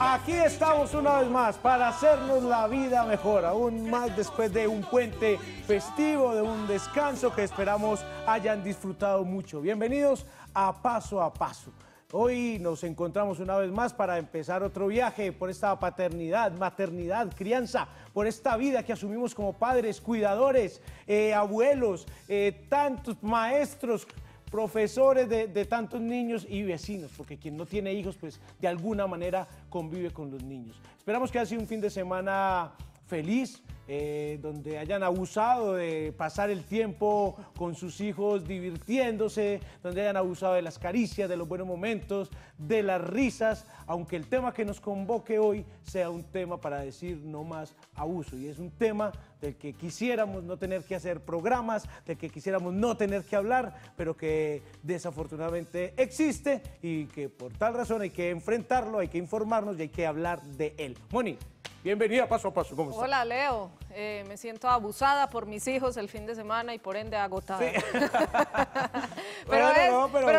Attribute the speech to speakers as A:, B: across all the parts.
A: Aquí estamos una vez más para hacernos la vida mejor, aún más después de un puente festivo, de un descanso que esperamos hayan disfrutado mucho. Bienvenidos a Paso a Paso. Hoy nos encontramos una vez más para empezar otro viaje por esta paternidad, maternidad, crianza, por esta vida que asumimos como padres, cuidadores, eh, abuelos, eh, tantos maestros, profesores de, tantos niños y vecinos, porque quien no tiene hijos, pues de alguna manera convive con los niños. Esperamos que haya sido un fin de semana feliz, eh, donde hayan abusado de pasar el tiempo con sus hijos divirtiéndose, donde hayan abusado de las caricias, de los buenos momentos, de las risas, aunque el tema que nos convoque hoy sea un tema para decir no más abuso. Y es un tema del que quisiéramos no tener que hacer programas, del que quisiéramos no tener que hablar, pero que desafortunadamente existe y que por tal razón hay que enfrentarlo, hay que informarnos y hay que hablar de él. Moni. Bienvenida paso a paso. ¿Cómo Hola,
B: Leo. Eh, me siento abusada por mis hijos el fin de semana y por ende agotada. pero,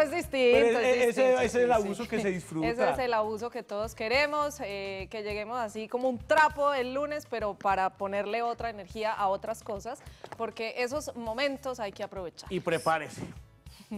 B: es, distinto. ese, es el abuso
A: que se disfruta. Ese es el
B: abuso que todos queremos, eh, que lleguemos así como un trapo el lunes, pero para ponerle otra energía a otras cosas, porque esos momentos hay que aprovechar. Y
A: prepárese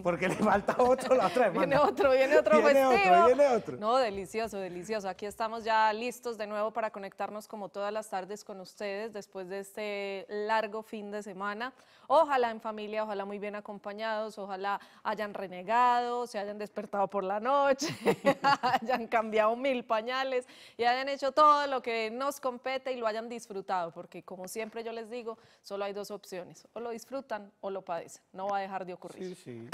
A: porque le falta
C: otro la otra Viene otro, viene otro viene Otro, viene otro.
B: No, delicioso, delicioso. Aquí estamos ya listos de nuevo para conectarnos como todas las tardes con ustedes después de este largo fin de semana. Ojalá en familia, ojalá muy bien acompañados, ojalá hayan renegado, se hayan despertado por la noche, hayan cambiado mil pañales y hayan hecho todo lo que nos compete y lo hayan disfrutado, porque como siempre yo les digo, solo hay dos opciones, o lo disfrutan o lo padecen. No va a dejar de ocurrir. Sí, sí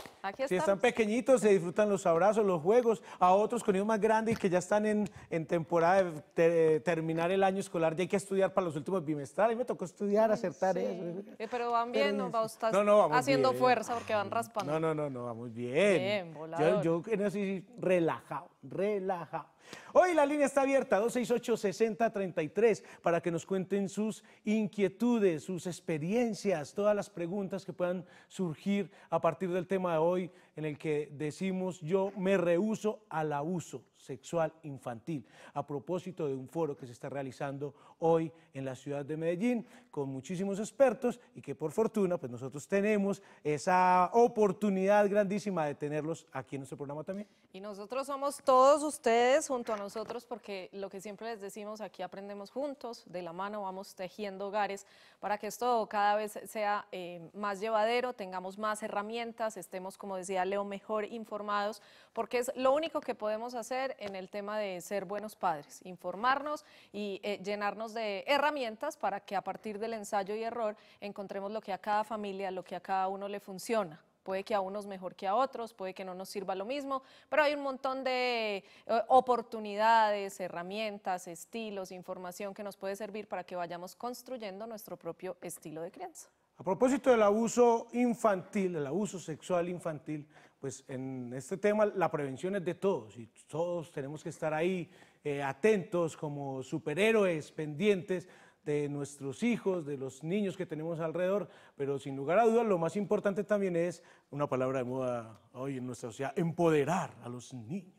B: si están
A: pequeñitos, se disfrutan los abrazos, los juegos. A otros con ellos más grandes que ya están en, temporada de terminar el año escolar, ya hay que estudiar para los últimos bimestrales. Me tocó estudiar, acertar tareas.
B: Eh, pero van bien, ¿no? Va a no, haciendo fuerza porque van raspando. No,
A: no, no, no vamos bien. Yo, yo en relajado, relajado. Hoy la línea está abierta, 268-6033, para que nos cuenten sus inquietudes, sus experiencias, todas las preguntas que puedan surgir a partir del tema de hoy en el que decimos yo me rehuso al abuso sexual infantil, a propósito de un foro que se está realizando hoy en la ciudad de Medellín con muchísimos expertos y que por fortuna pues nosotros tenemos esa oportunidad grandísima de tenerlos aquí en nuestro programa también.
B: Y nosotros somos todos ustedes junto a nosotros porque lo que siempre les decimos aquí aprendemos juntos, de la mano vamos tejiendo hogares para que esto cada vez sea eh, más llevadero, tengamos más herramientas, estemos como decía Leo mejor informados porque es lo único que podemos hacer en el tema de ser buenos padres, informarnos y eh, llenarnos de herramientas para que a partir del ensayo y error encontremos lo que a cada familia, lo que a cada uno le funciona. Puede que a unos mejor que a otros, puede que no nos sirva lo mismo, pero hay un montón de eh, oportunidades, herramientas, estilos, información que nos puede servir para que vayamos construyendo nuestro propio estilo de
A: crianza. A propósito del abuso infantil, el abuso sexual infantil, pues en este tema la prevención es de todos y todos tenemos que estar ahí eh, atentos como superhéroes pendientes de nuestros hijos, de los niños que tenemos alrededor, pero sin lugar a dudas lo más importante también es una palabra de moda hoy en nuestra sociedad, empoderar a los niños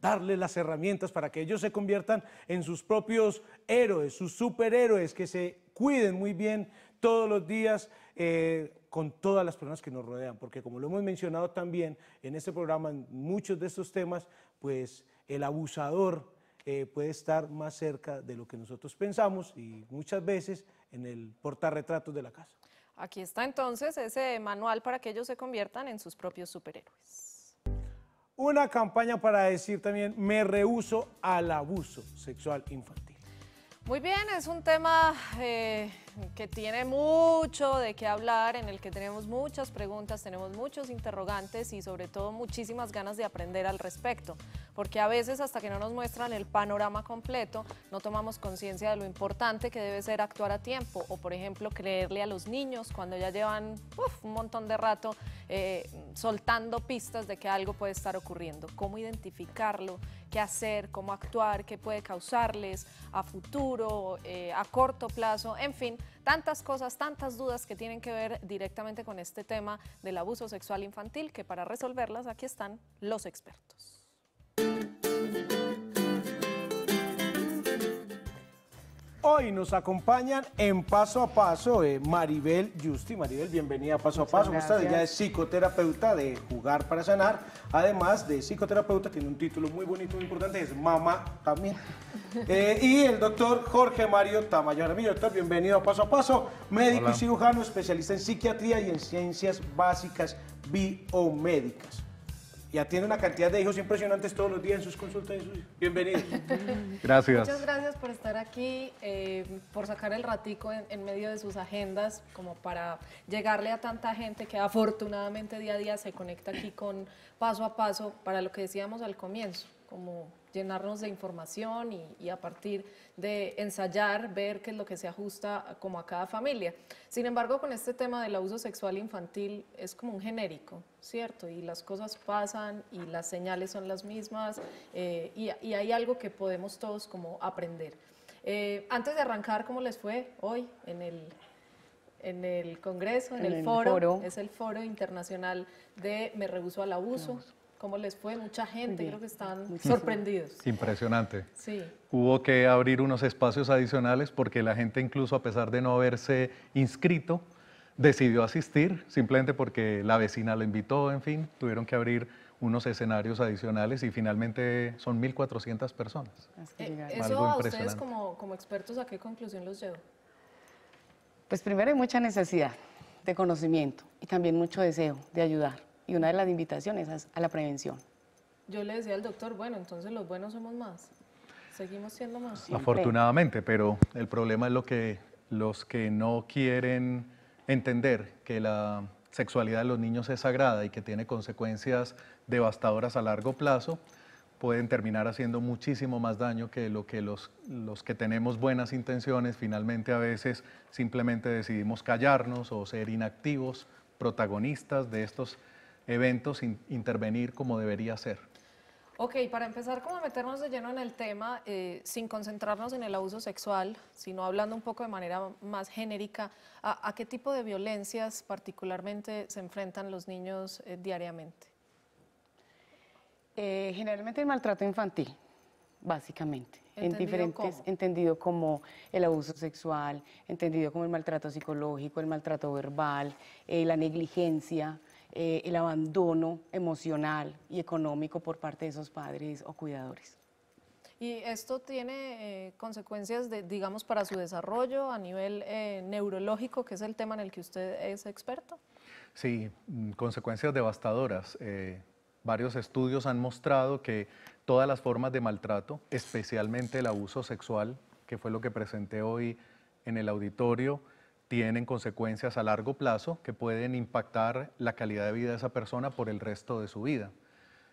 A: darles las herramientas para que ellos se conviertan en sus propios héroes, sus superhéroes, que se cuiden muy bien todos los días, eh, con todas las personas que nos rodean, porque como lo hemos mencionado también en este programa, en muchos de estos temas, pues el abusador eh, puede estar más cerca de lo que nosotros pensamos y muchas veces en el portarretratos de la casa.
B: Aquí está entonces ese manual para que ellos se conviertan en sus propios superhéroes.
A: Una campaña para decir también, me rehuso al abuso sexual infantil.
B: Muy bien, es un tema eh, que tiene mucho de qué hablar, en el que tenemos muchas preguntas, tenemos muchos interrogantes y sobre todo muchísimas ganas de aprender al respecto, porque a veces hasta que no nos muestran el panorama completo, no tomamos conciencia de lo importante que debe ser actuar a tiempo o por ejemplo creerle a los niños cuando ya llevan un montón de rato eh, soltando pistas de que algo puede estar ocurriendo, cómo identificarlo, qué hacer, cómo actuar, qué puede causarles a futuro, eh, a corto plazo, en fin, tantas cosas, tantas dudas que tienen que ver directamente con este tema del abuso sexual infantil, que para resolverlas aquí están los expertos.
A: Hoy nos acompañan en Paso a Paso eh, Maribel Justi. Maribel, bienvenida a Paso a Paso. Gracias. Ella es psicoterapeuta de Jugar para Sanar, además de psicoterapeuta, tiene un título muy bonito, muy importante, es mamá también. Eh, y el doctor Jorge Mario Tamayo Doctor, bienvenido a Paso a Paso, médico y cirujano, especialista en psiquiatría y en ciencias básicas biomédicas y atiende una cantidad de hijos impresionantes todos los días en sus consultas. Bienvenido.
D: Gracias.
A: Muchas
B: gracias por estar aquí, eh, por sacar el ratico en, medio de sus agendas, como para llegarle a tanta gente que afortunadamente día a día se conecta aquí con, paso a paso para lo que decíamos al comienzo, como llenarnos de información y, a partir de ensayar, ver qué es lo que se ajusta como a cada familia. Sin embargo, con este tema del abuso sexual infantil es como un genérico, ¿cierto? Y las cosas pasan y las señales son las mismas eh, y, hay algo que podemos todos como aprender. Eh, antes de arrancar, ¿cómo les fue hoy en el en el Congreso, en, el, foro, es el foro internacional de Me Rehuso al Abuso. ¿Cómo les fue? Mucha gente, creo que están sorprendidos.
D: Impresionante. Sí. Hubo que abrir unos espacios adicionales porque la gente, incluso a pesar de no haberse inscrito, decidió asistir, simplemente porque la vecina lo invitó, en fin, tuvieron que abrir unos escenarios adicionales y finalmente son 1.400 personas. Eh, eso a
B: ustedes como, como expertos, ¿a qué conclusión los llevó?
C: Pues primero hay mucha necesidad de conocimiento y también mucho deseo de ayudar. Y una de las invitaciones es a la prevención.
B: Yo le decía al doctor, bueno, entonces los buenos somos más. Seguimos siendo más.
D: Afortunadamente, pero el problema es lo que los que no quieren entender que la sexualidad de los niños es sagrada y que tiene consecuencias devastadoras a largo plazo, pueden terminar haciendo muchísimo más daño que lo que los, los que tenemos buenas intenciones finalmente a veces simplemente decidimos callarnos o ser inactivos, protagonistas de estos eventos, sin intervenir como debería ser.
B: Ok, para empezar como meternos de lleno en el tema, eh, sin concentrarnos en el abuso sexual, sino hablando un poco de manera más genérica, ¿a, qué tipo de violencias particularmente se enfrentan los niños eh, diariamente?
C: Eh, generalmente el maltrato infantil, básicamente. Entendido en diferentes, entendido como el abuso sexual, entendido como el maltrato psicológico, el maltrato verbal, eh, la negligencia, eh, el abandono emocional y económico por parte de esos padres o cuidadores.
B: ¿Y esto tiene consecuencias, de, digamos, para su desarrollo a nivel neurológico, que es el tema en el que usted es experto?
D: Sí, mm, consecuencias devastadoras. Varios estudios han mostrado que todas las formas de maltrato, especialmente el abuso sexual, que fue lo que presenté hoy en el auditorio, tienen consecuencias a largo plazo que pueden impactar la calidad de vida de esa persona por el resto de su vida.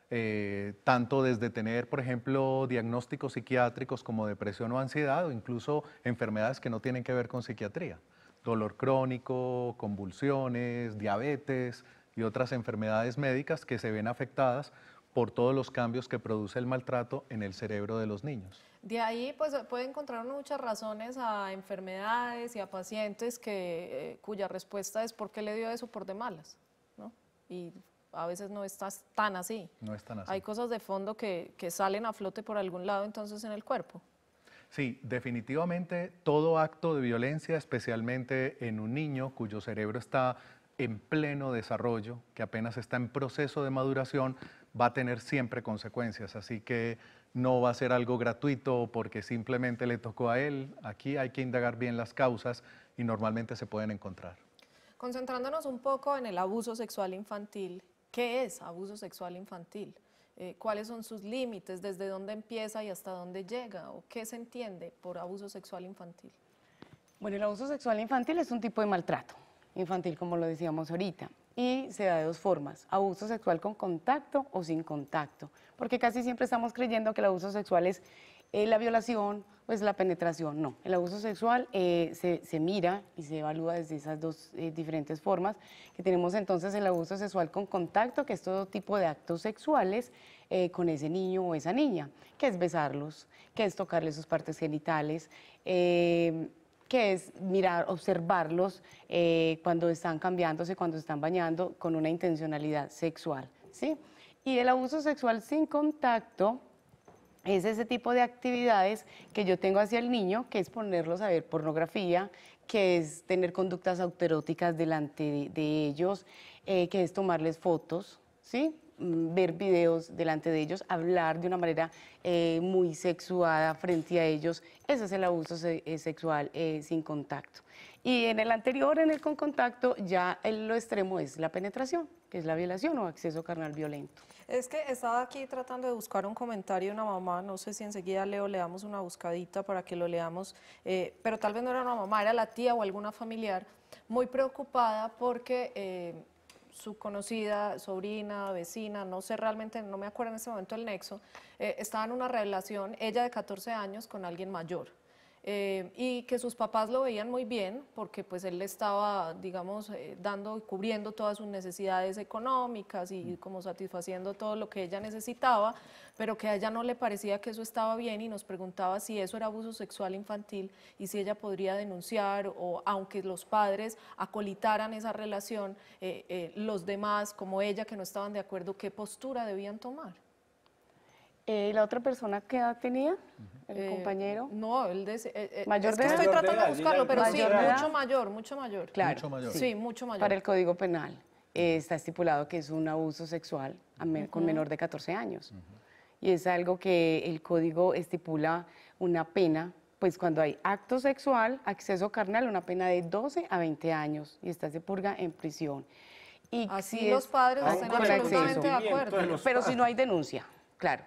D: Eh, tanto desde tener, por ejemplo, diagnósticos psiquiátricos como depresión o ansiedad, o incluso enfermedades que no tienen que ver con psiquiatría, dolor crónico, convulsiones, diabetes, y otras enfermedades médicas que se ven afectadas por todos los cambios que produce el maltrato en el cerebro de los niños.
B: De ahí pues puede encontrar muchas razones a enfermedades y a pacientes que, eh, cuya respuesta es ¿por qué le dio eso por de malas? ¿no? Y a veces no estás tan así.
D: No es tan así. Hay
B: cosas de fondo que, que salen a flote por algún lado entonces en el cuerpo.
D: Sí, definitivamente todo acto de violencia, especialmente en un niño cuyo cerebro está en pleno desarrollo, que apenas está en proceso de maduración, va a tener siempre consecuencias. Así que no va a ser algo gratuito porque simplemente le tocó a él. Aquí hay que indagar bien las causas y normalmente se pueden encontrar.
B: Concentrándonos un poco en el abuso sexual infantil, ¿qué es abuso sexual infantil? Eh, ¿Cuáles son sus límites? ¿Desde dónde empieza y hasta dónde llega? ¿O qué se entiende por abuso sexual infantil?
C: Bueno, el abuso sexual infantil es un tipo de maltrato infantil, como lo decíamos ahorita. Y se da de dos formas, abuso sexual con contacto o sin contacto, porque casi siempre estamos creyendo que el abuso sexual es eh, la violación o es la penetración. No, el abuso sexual eh, se, mira y se evalúa desde esas dos eh, diferentes formas, que tenemos entonces el abuso sexual con contacto, que es todo tipo de actos sexuales con ese niño o esa niña, que es besarlos, que es tocarle sus partes genitales que es mirar, observarlos eh, cuando están cambiándose, cuando están bañando, con una intencionalidad sexual, ¿sí? Y el abuso sexual sin contacto es ese tipo de actividades que yo tengo hacia el niño, que es ponerlos a ver pornografía, que es tener conductas autoeróticas delante de, ellos, eh, que es tomarles fotos, ¿sí? Mm, ver videos delante de ellos, hablar de una manera eh, muy sexuada frente a ellos. Ese es el abuso eh, sexual eh, sin contacto. Y en el anterior, en el con contacto, ya el, lo extremo es la penetración, que es la violación o acceso carnal violento. Es
B: que estaba aquí tratando de buscar un comentario de una mamá, no sé si enseguida Leo le damos una buscadita para que lo leamos, pero tal vez no era una mamá, era la tía o alguna familiar, muy preocupada porque su conocida, sobrina, vecina, no sé realmente, no me acuerdo en ese momento el nexo, eh, estaba en una relación, ella de 14 años, con alguien mayor. Eh, y que sus papás lo veían muy bien porque pues él le estaba, digamos, eh, dando y cubriendo todas sus necesidades económicas y, mm. como satisfaciendo todo lo que ella necesitaba, pero que a ella no le parecía que eso estaba bien y nos preguntaba si eso era abuso sexual infantil y si ella podría denunciar o aunque los padres acolitaran esa relación, eh, los demás como ella que no estaban de acuerdo, qué postura debían tomar.
C: Eh, la otra persona qué edad tenía?
B: ¿El eh, compañero? No, él de, eh, mayor es de Estoy tratando de buscarlo, pero sí, mucho mayor, mucho mayor. Claro, mucho mayor. Sí, mucho mayor. Para el
C: Código Penal está estipulado que es un abuso sexual con menor de 14 años. Y es algo que el Código estipula una pena, pues cuando hay acto sexual, acceso carnal, una pena de 12 a 20 años y estás de purga en prisión. Y Así los padres ah, están absolutamente de acuerdo. Pero si no hay denuncia claro,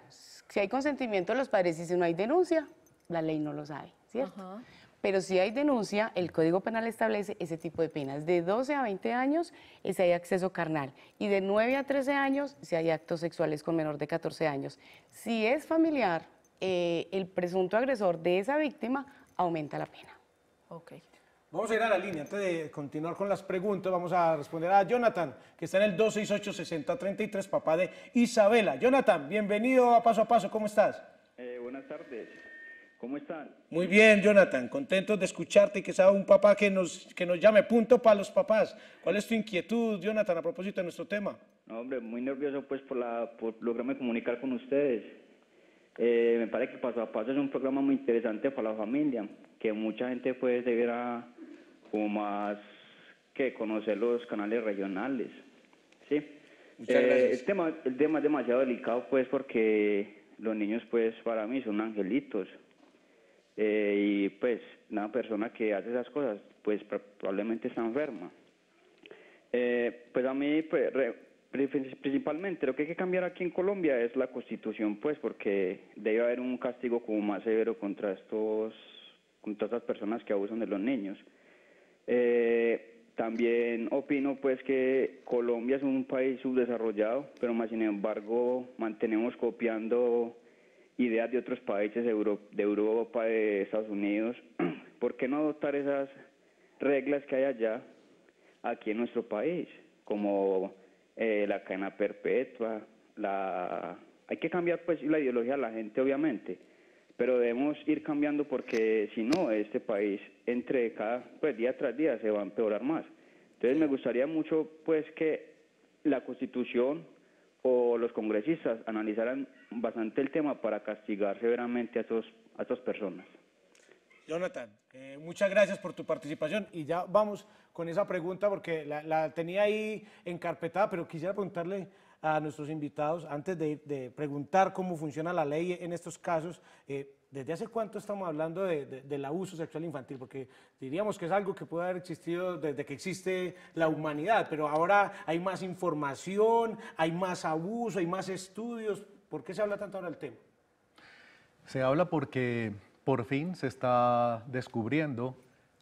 C: si hay consentimiento de los padres y si no hay denuncia, la ley no lo sabe, ¿cierto? Pero si hay denuncia, el Código Penal establece ese tipo de penas. De 12 a 20 años si hay acceso carnal y de 9 a 13 años si hay actos sexuales con menor de 14 años. Si es familiar, eh, el presunto agresor de esa víctima aumenta la pena. Ok.
A: Vamos a ir a la línea. Antes de continuar con las preguntas, vamos a responder a Jonathan, que está en el 268-6033, papá de Isabela. Jonathan, bienvenido a Paso a Paso. ¿Cómo estás?
E: Eh, buenas tardes. ¿Cómo están?
A: Muy bien, Jonathan. Contento de escucharte y que sea un papá que nos, que nos llame. Punto para los papás. ¿Cuál es tu inquietud, Jonathan, a propósito de nuestro tema?
E: No, hombre, muy nervioso pues por, la, lograrme comunicar con ustedes. Eh, me parece que Paso a Paso es un programa muy interesante para la familia que mucha gente pues debiera como más que conocer los canales regionales. Sí. Eh, el, tema, el tema es demasiado delicado pues porque los niños pues para mí son angelitos. Eh, y pues una persona que hace esas cosas pues probablemente está enferma. Eh, pues a mí pues, principalmente lo que hay que cambiar aquí en Colombia es la constitución pues porque debe haber un castigo como más severo contra estos con todas las personas que abusan de los niños. Eh, también opino pues que Colombia es un país subdesarrollado, pero más sin embargo mantenemos copiando ideas de otros países de Europa, de Estados Unidos. ¿Por qué no adoptar esas reglas que hay allá aquí en nuestro país? Como eh, la cadena perpetua, Hay que cambiar pues la ideología de la gente obviamente, pero debemos ir cambiando porque si no, este país entre cada, pues día tras día se va a empeorar más. Entonces me gustaría mucho pues que la constitución o los congresistas analizaran bastante el tema para castigar severamente a, esos a estas personas.
A: Jonathan, eh, muchas gracias por tu participación y ya vamos con esa pregunta porque la, la tenía ahí encarpetada, pero quisiera preguntarle a nuestros invitados, antes de, preguntar cómo funciona la ley en estos casos, eh, ¿desde hace cuánto estamos hablando de, del abuso sexual infantil? Porque diríamos que es algo que puede haber existido desde que existe la humanidad, pero ahora hay más información, hay más abuso, hay más estudios. ¿Por qué se habla tanto ahora del tema?
D: Se habla porque por fin se está descubriendo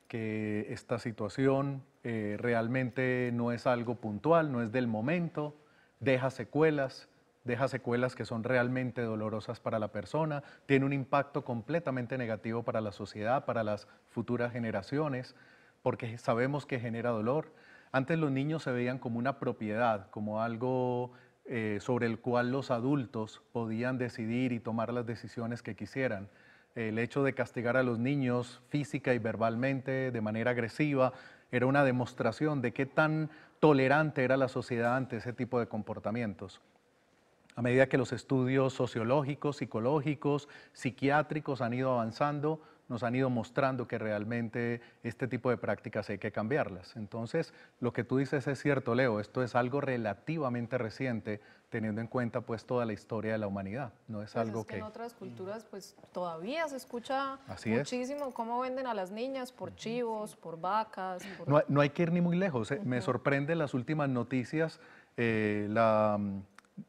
D: que esta situación eh, realmente no es algo puntual, no es del momento, deja secuelas, deja secuelas que son realmente dolorosas para la persona, tiene un impacto completamente negativo para la sociedad, para las futuras generaciones, porque sabemos que genera dolor. Antes los niños se veían como una propiedad, como algo eh, sobre el cual los adultos podían decidir y tomar las decisiones que quisieran. El hecho de castigar a los niños física y verbalmente, de manera agresiva, era una demostración de qué tan tolerante era la sociedad ante ese tipo de comportamientos. A medida que los estudios sociológicos, psicológicos, psiquiátricos han ido avanzando, nos han ido mostrando que realmente este tipo de prácticas hay que cambiarlas. Entonces, lo que tú dices es cierto, Leo, esto es algo relativamente reciente, teniendo en cuenta pues toda la historia de la humanidad. No es pues algo que, En otras
B: culturas pues todavía se escucha muchísimo cómo venden a las niñas por chivos, por vacas.
D: No, no, hay que ir ni muy lejos. ¿eh? Me sorprende las últimas noticias, eh, la mm,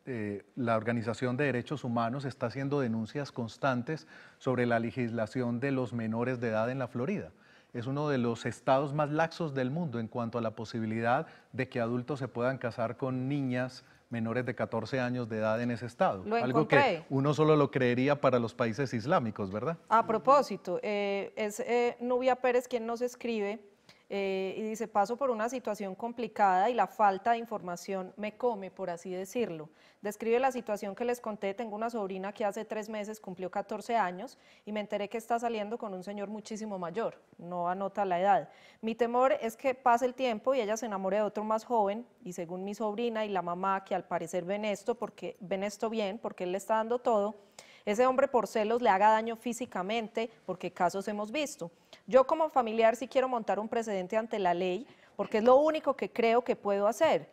D: eh, la Organización de Derechos Humanos está haciendo denuncias constantes sobre la legislación de los menores de edad en la Florida. Es uno de los estados más laxos del mundo en cuanto a la posibilidad de que adultos se puedan casar con niñas menores de 14 años de edad en ese estado. Algo que uno solo lo creería para los países islámicos, ¿verdad?
B: A propósito, eh, es eh, Nubia Pérez quien nos escribe eh, y dice, paso por una situación complicada y la falta de información me come, por así decirlo. Describe la situación que les conté, tengo una sobrina que hace tres meses cumplió 14 años y me enteré que está saliendo con un señor muchísimo mayor, no anota la edad. Mi temor es que pase el tiempo y ella se enamore de otro más joven y según mi sobrina y la mamá, que al parecer ven esto, porque, ven esto bien, porque él le está dando todo, ese hombre por celos le haga daño físicamente, porque casos hemos visto. Yo como familiar sí quiero montar un precedente ante la ley, porque es lo único que creo que puedo hacer.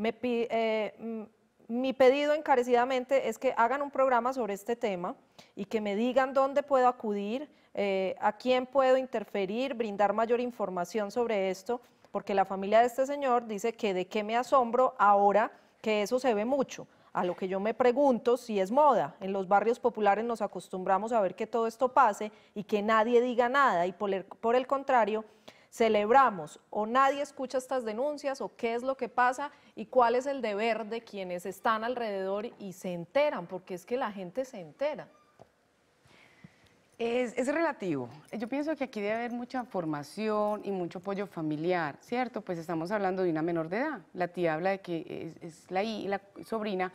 B: Eh, mi pedido encarecidamente es que hagan un programa sobre este tema y que me digan dónde puedo acudir, eh, a quién puedo interferir, brindar mayor información sobre esto, porque la familia de este señor dice que de qué me asombro ahora que eso se ve mucho. A lo que yo me pregunto si es moda. En los barrios populares nos acostumbramos a ver que todo esto pase y que nadie diga nada y por el, contrario celebramos o nadie escucha estas denuncias o qué es lo que pasa y cuál es el deber de quienes están alrededor y se enteran, porque es que la gente se entera.
C: Es, relativo. Yo pienso que aquí debe haber mucha formación y mucho apoyo familiar, ¿cierto? Pues estamos hablando de una menor de edad. La tía habla de que es, la sobrina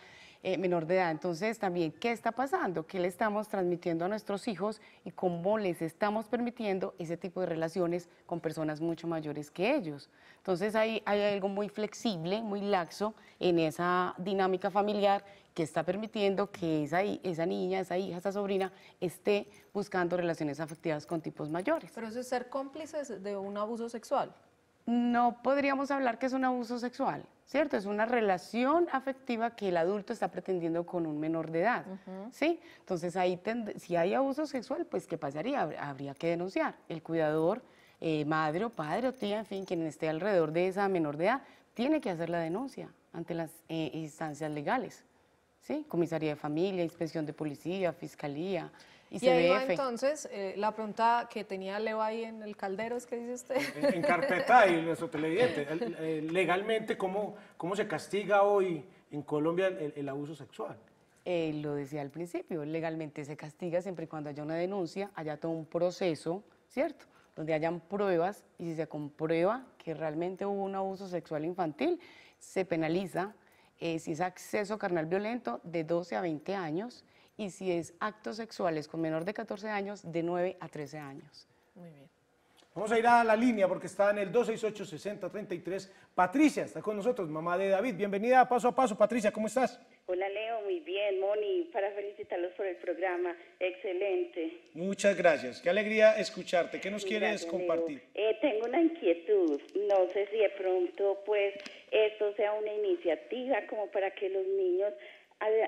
C: eh, menor de edad. Entonces, también, ¿qué está pasando? ¿Qué le estamos transmitiendo a nuestros hijos y cómo les estamos permitiendo ese tipo de relaciones con personas mucho mayores que ellos? Entonces, hay, hay algo muy flexible, muy laxo en esa dinámica familiar que está permitiendo que esa, esa niña, esa hija, esa sobrina esté buscando relaciones afectivas con tipos mayores.
B: Pero eso es ser cómplices de un abuso sexual
C: no podríamos hablar que es un abuso sexual, ¿cierto? Es una relación afectiva que el adulto está pretendiendo con un menor de edad, ¿sí? Entonces, ahí si hay abuso sexual, pues, ¿qué pasaría? Habría que denunciar. El cuidador, eh, madre o padre o tía, en fin, quien esté alrededor de esa menor de edad, tiene que hacer la denuncia ante las eh, instancias legales, ¿sí? Comisaría de familia, inspección de policía, fiscalía, y, ahí
B: entonces eh, la pregunta que tenía Leo ahí en el caldero, es que dice usted.
C: En, carpeta y nuestro televidente.
A: legalmente, ¿cómo, ¿cómo se castiga hoy en Colombia el, abuso sexual?
C: Eh, lo decía al principio, legalmente se castiga siempre y cuando haya una denuncia, haya todo un proceso, ¿cierto? Donde hayan pruebas y si se comprueba que realmente hubo un abuso sexual infantil, se penaliza. Eh, si es acceso carnal violento, de 12 a 20 años y si es actos sexuales con menor de 14 años, de 9 a 13 años. Muy bien.
A: Vamos a ir a la línea porque está en el 268-6033. Patricia está con nosotros, mamá de David. Bienvenida Paso a Paso. Patricia, ¿cómo estás?
F: Hola Leo, muy bien. Moni, para felicitarlos por el programa. Excelente.
A: Muchas gracias. Qué alegría escucharte. ¿Qué nos quieres compartir?
F: Eh, tengo una inquietud. No sé si de pronto pues esto sea una iniciativa como para que los niños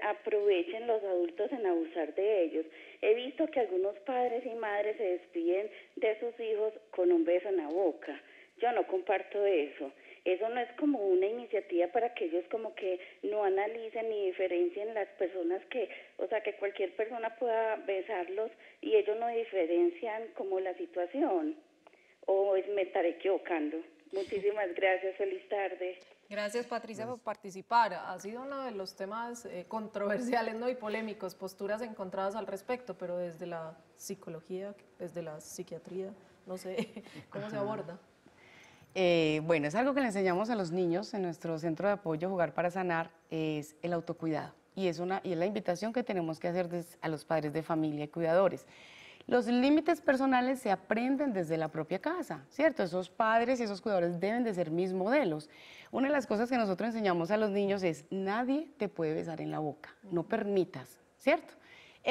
F: aprovechen los adultos en abusar de ellos. He visto que algunos padres y madres se despiden de sus hijos con un beso en la boca. Yo no comparto eso. Eso no es como una iniciativa para que ellos como que no analicen ni diferencien las personas que, o sea, que cualquier persona pueda besarlos y ellos no diferencian como la situación. O es me estaré equivocando. Muchísimas gracias. Feliz tarde.
B: Gracias Patricia por participar. Ha sido uno de los temas eh, controversiales ¿no? y polémicos, posturas encontradas al respecto, pero desde la psicología, desde la psiquiatría, no sé cómo se aborda.
C: Eh, bueno, es algo que le enseñamos a los niños en nuestro centro de apoyo Jugar para Sanar, es el autocuidado. Y es, una, y es la invitación que tenemos que hacer a los padres de familia y cuidadores. Los límites personales se aprenden desde la propia casa, ¿cierto? Esos padres y esos cuidadores deben de ser mis modelos. Una de las cosas que nosotros enseñamos a los niños es, nadie te puede besar en la boca, no permitas, ¿cierto?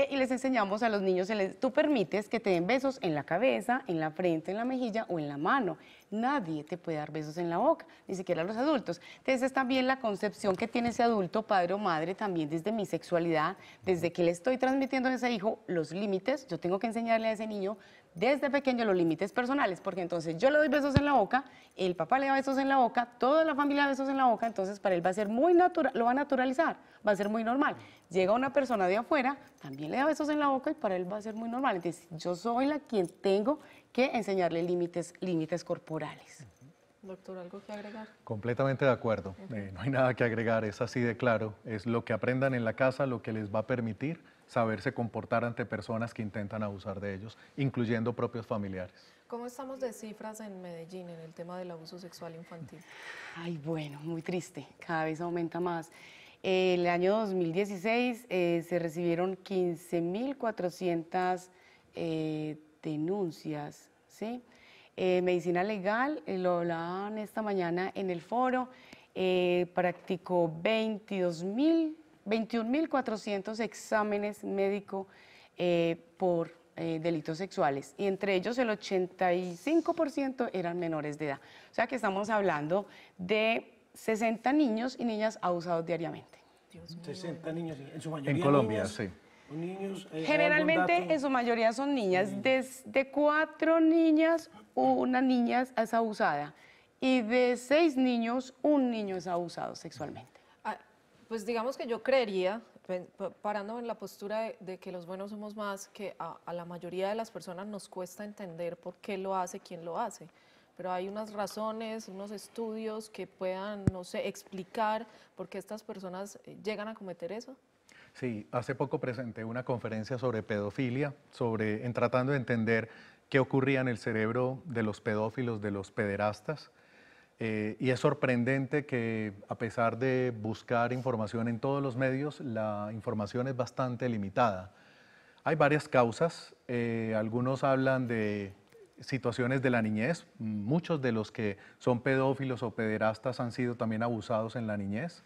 C: Eh, y les enseñamos a los niños, tú permites que te den besos en la cabeza, en la frente, en la mejilla o en la mano. Nadie te puede dar besos en la boca, ni siquiera los adultos. Entonces es también la concepción que tiene ese adulto, padre o madre, también desde mi sexualidad, desde que le estoy transmitiendo a ese hijo los límites, yo tengo que enseñarle a ese niño desde pequeño los límites personales, porque entonces yo le doy besos en la boca, el papá le da besos en la boca, toda la familia da besos en la boca, entonces para él va a ser muy natural, lo va a naturalizar, va a ser muy normal llega una persona de afuera, también le da besos en la boca y para él va a ser muy normal. Entonces, yo soy la quien tengo que enseñarle límites, límites corporales. Doctor, ¿algo que agregar?
D: Completamente de acuerdo. Eh, no hay nada que agregar, es así de claro. Es lo que aprendan en la casa lo que les va a permitir saberse comportar ante personas que intentan abusar de ellos, incluyendo propios familiares.
B: ¿Cómo estamos de cifras en Medellín en el tema del abuso sexual infantil?
C: Ay, bueno, muy triste. Cada vez aumenta más. El año 2016 eh, se recibieron 15.400 eh, denuncias, ¿sí? Eh, medicina legal, lo hablaban esta mañana en el foro, practicó 21.400 exámenes médico por delitos sexuales y entre ellos el 85% eran menores de edad. O sea que estamos hablando de 60 niños y niñas abusados diariamente.
A: 60 niños, en su mayoría. En Colombia, sí. Eh,
C: Generalmente, en su mayoría son niñas. De cuatro niñas, una niña es abusada. Y de seis niños, un niño es abusado sexualmente.
B: Ah, pues digamos que yo creería, parando en la postura de, que los buenos somos más, que a, a la mayoría de las personas nos cuesta entender por qué lo hace, quién lo hace pero hay unas razones, unos estudios que puedan, no sé, explicar por qué estas personas eh, llegan a cometer eso.
D: Sí, hace poco presenté una conferencia sobre pedofilia, sobre, en tratando de entender qué ocurría en el cerebro de los pedófilos, de los pederastas. Eh, y es sorprendente que a pesar de buscar información en todos los medios, la información es bastante limitada. Hay varias causas. Eh, algunos hablan de situaciones de la niñez. Muchos de los que son pedófilos o pederastas han sido también abusados en la niñez,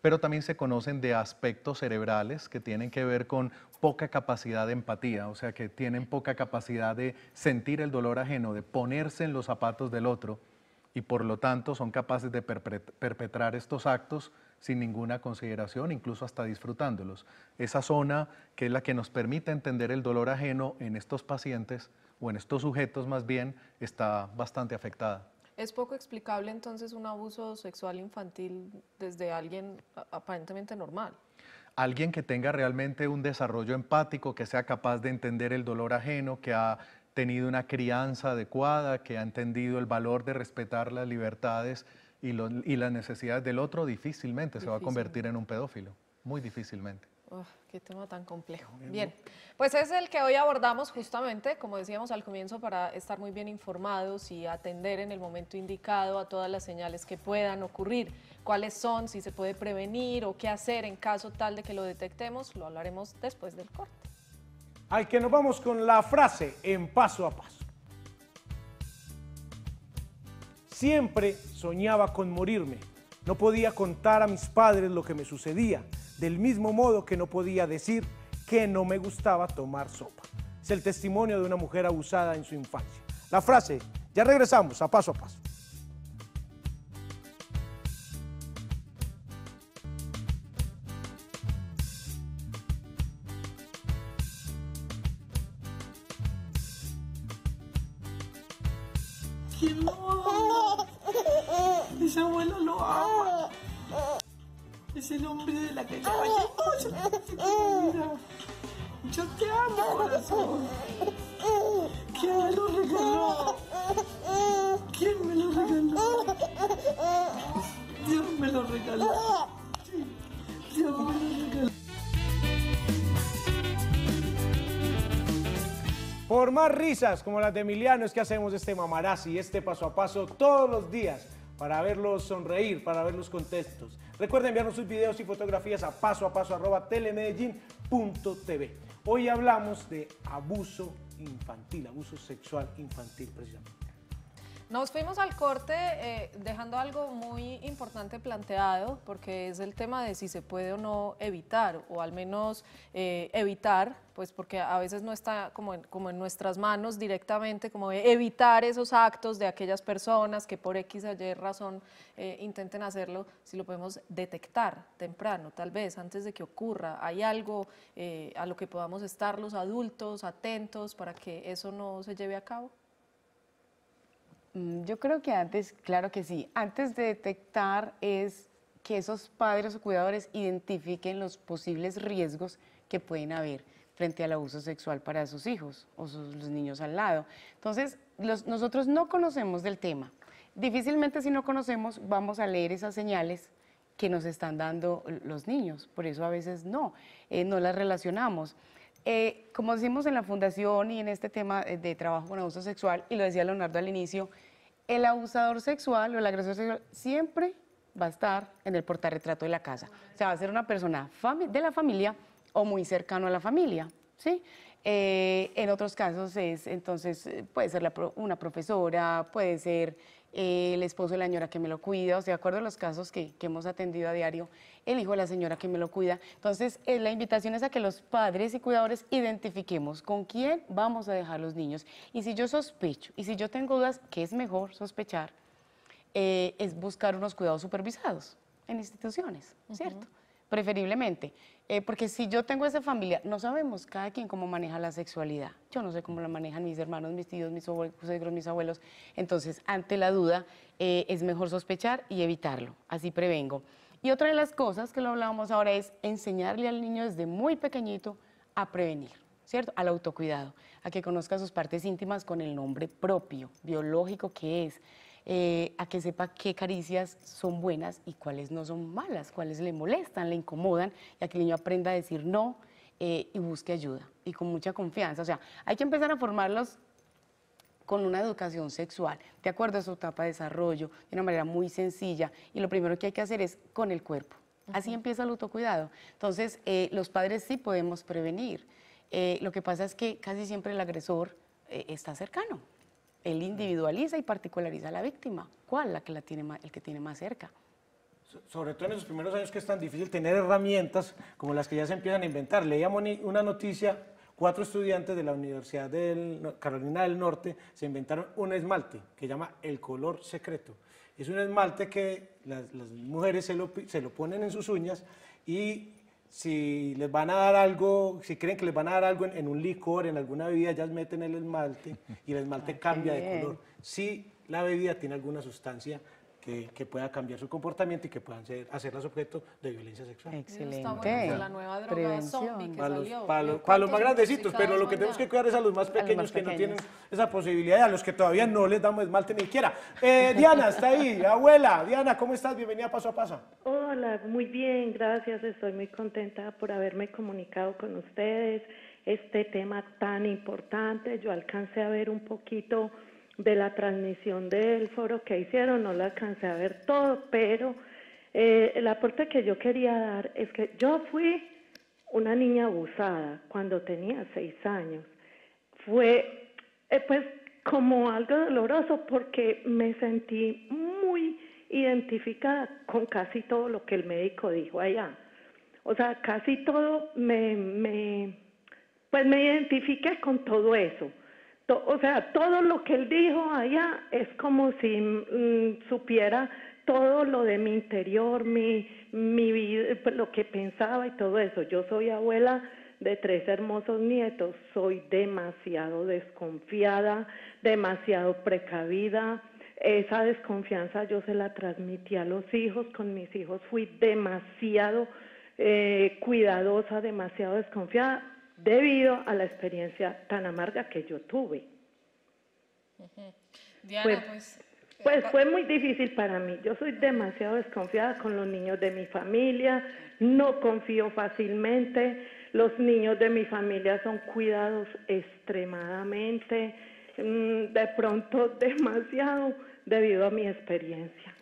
D: pero también se conocen de aspectos cerebrales que tienen que ver con poca capacidad de empatía, o sea, que tienen poca capacidad de sentir el dolor ajeno, de ponerse en los zapatos del otro y por lo tanto son capaces de perpetrar estos actos sin ninguna consideración, incluso hasta disfrutándolos. Esa zona que es la que nos permite entender el dolor ajeno en estos pacientes bueno, estos sujetos más bien, está bastante afectada.
B: ¿Es poco explicable entonces un abuso sexual infantil desde alguien aparentemente normal?
D: Alguien que tenga realmente un desarrollo empático, que sea capaz de entender el dolor ajeno, que ha tenido una crianza adecuada, que ha entendido el valor de respetar las libertades y, las necesidades del otro, difícilmente se va a convertir en un pedófilo, muy difícilmente
B: qué tema tan complejo. Bien, pues es el que hoy abordamos justamente, como decíamos al comienzo, para estar muy bien informados y atender en el momento indicado a todas las señales que puedan ocurrir, cuáles son, si se puede prevenir o qué hacer en caso tal de que lo detectemos, lo hablaremos después del corte.
A: Al que nos vamos con la frase en paso a paso. Siempre soñaba con morirme. No podía contar a mis padres lo que me sucedía del mismo modo que no podía decir que no me gustaba tomar sopa. Es el testimonio de una mujer abusada en su infancia. La frase, ya regresamos a paso a paso.
E: ¡Qué no! lo ama es el hombre de la calle. Oye, Yo te amo, corazón. ¿Quién me lo regaló? ¿Quién me lo regaló?
F: Dios me lo regaló.
A: Sí,
F: Dios me lo regaló.
A: Por más risas como las de Emiliano es que hacemos este mamarazzi, este paso a paso todos los días para verlos sonreír, para ver los contextos. Recuerden enviarnos sus videos y fotografías a paso a paso Hoy hablamos de abuso infantil, abuso sexual infantil precisamente.
B: Nos fuimos al corte eh, dejando algo muy importante planteado, porque es el tema de si se puede o no evitar, o al menos eh, evitar, pues porque a veces no está como en, como en nuestras manos directamente, como evitar esos actos de aquellas personas que por X o Y razón eh, intenten hacerlo, si lo podemos detectar temprano, tal vez, antes de que ocurra. Hay algo a lo que podamos estar los adultos atentos para que eso no se lleve a cabo.
C: Mm, yo creo que antes, claro que sí, antes de detectar es que esos padres o cuidadores identifiquen los posibles riesgos que pueden haber frente al abuso sexual para sus hijos o los niños al lado. Entonces, nosotros no conocemos del tema. Difícilmente si no conocemos vamos a leer esas señales que nos están dando los niños. Por eso a veces no, eh, no las relacionamos. Eh, como decimos en la fundación y en este tema eh, de trabajo con abuso sexual, y lo decía Leonardo al inicio, el abusador sexual o el agresor sexual siempre va a estar en el portarretrato de la casa. O sea, va a ser una persona de la familia o muy cercano a la familia, ¿sí? Eh, en otros casos es, entonces, eh, puede ser una profesora, puede ser eh, el esposo de la señora que me lo cuida, o sea, de acuerdo a los casos que, hemos atendido a diario, el hijo de la señora que me lo cuida. Entonces, eh, la invitación es a que los padres y cuidadores identifiquemos con quién vamos a dejar los niños. Y si yo sospecho, y si yo tengo dudas, ¿qué es mejor sospechar, eh, es buscar unos cuidados supervisados en instituciones, ¿cierto? preferiblemente. Eh, porque si yo tengo esa familia, no sabemos cada quien cómo maneja la sexualidad. Yo no sé cómo la manejan mis hermanos, mis tíos, mis suegros, mis abuelos. Entonces, ante la duda, eh, es mejor sospechar y evitarlo. Así prevengo. Y otra de las cosas que lo hablábamos ahora es enseñarle al niño desde muy pequeñito a prevenir, ¿cierto? Al autocuidado, a que conozca sus partes íntimas con el nombre propio, biológico que es, eh, a que sepa qué caricias son buenas y cuáles no son malas, cuáles le molestan, le incomodan, y a que el niño aprenda a decir no eh, y busque ayuda y con mucha confianza. O sea, hay que empezar a formarlos con una educación sexual, de acuerdo a su etapa de desarrollo, de una manera muy sencilla. Y lo primero que hay que hacer es con el cuerpo. Así empieza el autocuidado. Entonces, eh, los padres sí podemos prevenir. lo que pasa es que casi siempre el agresor está cercano él individualiza y particulariza a la víctima. ¿Cuál? La que la tiene más, el que tiene más cerca.
A: Sobre todo en esos primeros años que es tan difícil tener herramientas como las que ya se empiezan a inventar. Leíamos una noticia, cuatro estudiantes de la Universidad de Carolina del Norte se inventaron un esmalte que llama el color secreto. Es un esmalte que las, mujeres se lo, se lo ponen en sus uñas y si les van a dar algo, si creen que les van a dar algo en, un licor, en alguna bebida, ya meten el esmalte y el esmalte cambia de color. Si la bebida tiene alguna sustancia que, que, pueda cambiar su comportamiento y que puedan ser, hacerlas objeto de violencia sexual. Excelente. la nueva droga Prevención. zombie para los, más grandecitos, pero lo que tenemos que cuidar es a los más pequeños, que no tienen esa posibilidad, a los que todavía no les damos esmalte ni siquiera. Eh, Diana, está ahí, abuela. Diana, ¿cómo estás? Bienvenida paso a paso.
F: Hola, muy bien, gracias. Estoy muy contenta por haberme comunicado con ustedes. Este tema tan importante, yo alcancé a ver un poquito de la transmisión del foro que hicieron, no la alcancé a ver todo, pero eh, el aporte que yo quería dar es que yo fui una niña abusada cuando tenía seis años. Fue eh, pues como algo doloroso porque me sentí muy identificada con casi todo lo que el médico dijo allá. O sea, casi todo me, pues me identifiqué con todo eso o sea, todo lo que él dijo allá es como si mm, supiera todo lo de mi interior, mi, mi vida, pues, lo que pensaba y todo eso. Yo soy abuela de tres hermosos nietos, soy demasiado desconfiada, demasiado precavida. Esa desconfianza yo se la transmití a los hijos, con mis hijos fui demasiado eh, cuidadosa, demasiado desconfiada debido a la experiencia tan amarga que yo tuve.
B: Diana, pues,
F: pues eh, fue muy difícil para mí. Yo soy demasiado desconfiada con los niños de mi familia, no confío fácilmente. Los niños de mi familia son cuidados extremadamente, mm, de pronto demasiado debido a mi experiencia.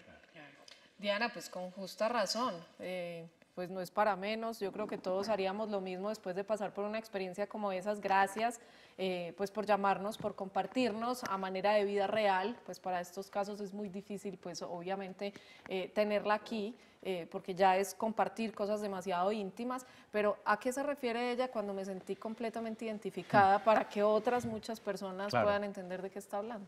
B: Diana, pues con justa razón. Eh, pues no es para menos. Yo creo que todos haríamos lo mismo después de pasar por una experiencia como esas. Gracias, eh, pues por llamarnos, por compartirnos a manera de vida real. Pues para estos casos es muy difícil, pues obviamente eh, tenerla aquí, eh, porque ya es compartir cosas demasiado íntimas. Pero ¿a qué se refiere ella cuando me sentí completamente identificada para que otras muchas personas puedan entender de qué está hablando?